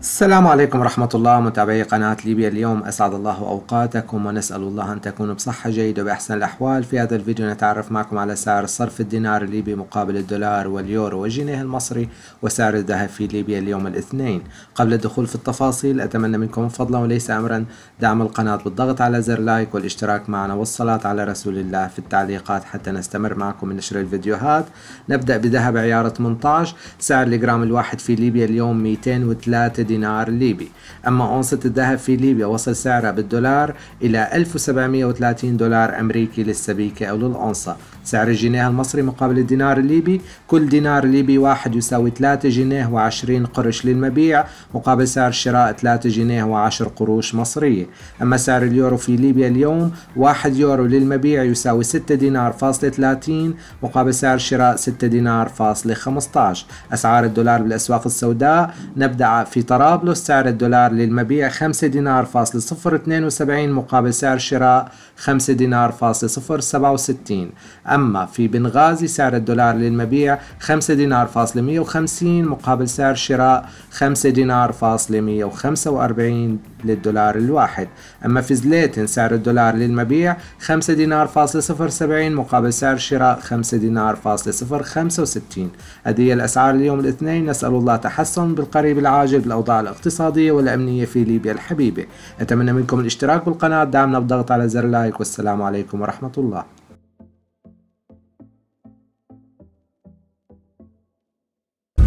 السلام عليكم ورحمة الله متابعي قناة ليبيا اليوم أسعد الله أوقاتكم ونسأل الله أن تكونوا بصحة جيدة وبأحسن الأحوال في هذا الفيديو نتعرف معكم على سعر صرف الدينار الليبي مقابل الدولار واليورو والجنيه المصري وسعر الذهب في ليبيا اليوم الاثنين قبل الدخول في التفاصيل أتمنى منكم فضلا وليس أمرا دعم القناة بالضغط على زر لايك والاشتراك معنا والصلاة على رسول الله في التعليقات حتى نستمر معكم من نشر الفيديوهات نبدأ بذهب عيار 18 سعر الجرام الواحد في ليبيا اليوم 203 دينار دينار ليبي أما أونصة الذهب في ليبيا وصل سعرها بالدولار إلى 1730 دولار أمريكي للسبيكة أو للأونصة سعر الجنيه المصري مقابل الدينار الليبي كل دينار ليبي واحد يساوي 3 جنيه و20 قرش للمبيع مقابل سعر الشراء 3 جنيه و10 قروش مصرية أما سعر اليورو في ليبيا اليوم 1 يورو للمبيع يساوي 6 دينار فاصلة 30 مقابل سعر الشراء 6 دينار فاصلة 15 أسعار الدولار بالأسواق السوداء نبدأ في طرابلس سعر الدولار للمبيع 5 دينار فاصل 072 مقابل سعر شراء 5 دينار فاصل 067 أما في بنغازي سعر الدولار للمبيع 5 دينار فاصل 150 مقابل سعر شراء 5 دينار فاصل 145 للدولار الواحد أما في زليتن سعر الدولار للمبيع 5 دينار فاصل 070 مقابل سعر شراء 5 دينار فاصل 065 هذه هي هذه الأسعار اليوم الاثنين نسأل الله تحسن بالقريب العاجل بالأوضاع الاقتصادية والأمنية في ليبيا الحبيبة أتمنى منكم الاشتراك بالقناة دعمنا بالضغط على زر لايك والسلام عليكم ورحمة الله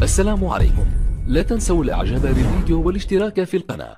السلام عليكم لا تنسوا الاعجاب بالفيديو والاشتراك في القناة